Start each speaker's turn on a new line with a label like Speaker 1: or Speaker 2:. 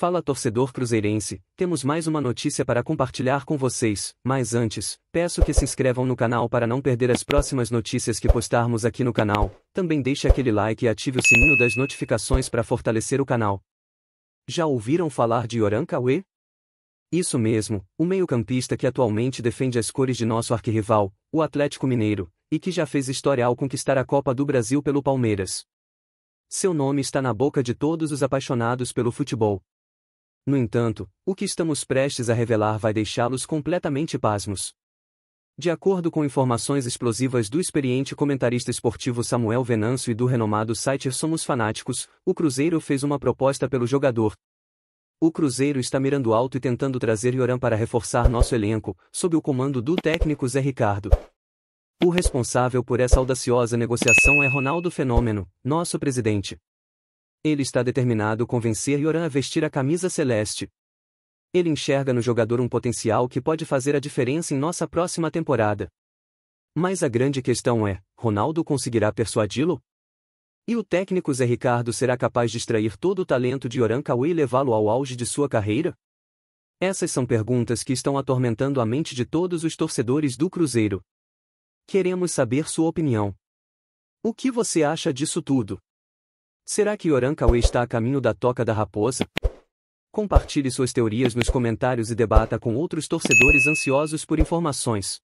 Speaker 1: Fala torcedor cruzeirense, temos mais uma notícia para compartilhar com vocês, mas antes, peço que se inscrevam no canal para não perder as próximas notícias que postarmos aqui no canal, também deixe aquele like e ative o sininho das notificações para fortalecer o canal. Já ouviram falar de Yoran Kawe? Isso mesmo, o meio-campista que atualmente defende as cores de nosso arquirrival, o Atlético Mineiro, e que já fez história ao conquistar a Copa do Brasil pelo Palmeiras. Seu nome está na boca de todos os apaixonados pelo futebol, no entanto, o que estamos prestes a revelar vai deixá-los completamente pasmos. De acordo com informações explosivas do experiente comentarista esportivo Samuel Venâncio e do renomado site Somos Fanáticos, o Cruzeiro fez uma proposta pelo jogador, o Cruzeiro está mirando alto e tentando trazer Yoram para reforçar nosso elenco, sob o comando do técnico Zé Ricardo. O responsável por essa audaciosa negociação é Ronaldo Fenômeno, nosso presidente. Ele está determinado a convencer Yoran a vestir a camisa celeste. Ele enxerga no jogador um potencial que pode fazer a diferença em nossa próxima temporada. Mas a grande questão é: Ronaldo conseguirá persuadi-lo? E o técnico Zé Ricardo será capaz de extrair todo o talento de Yoran Kawi e levá-lo ao auge de sua carreira? Essas são perguntas que estão atormentando a mente de todos os torcedores do Cruzeiro. Queremos saber sua opinião. O que você acha disso tudo? Será que Yorankawe está a caminho da toca da raposa? Compartilhe suas teorias nos comentários e debata com outros torcedores ansiosos por informações.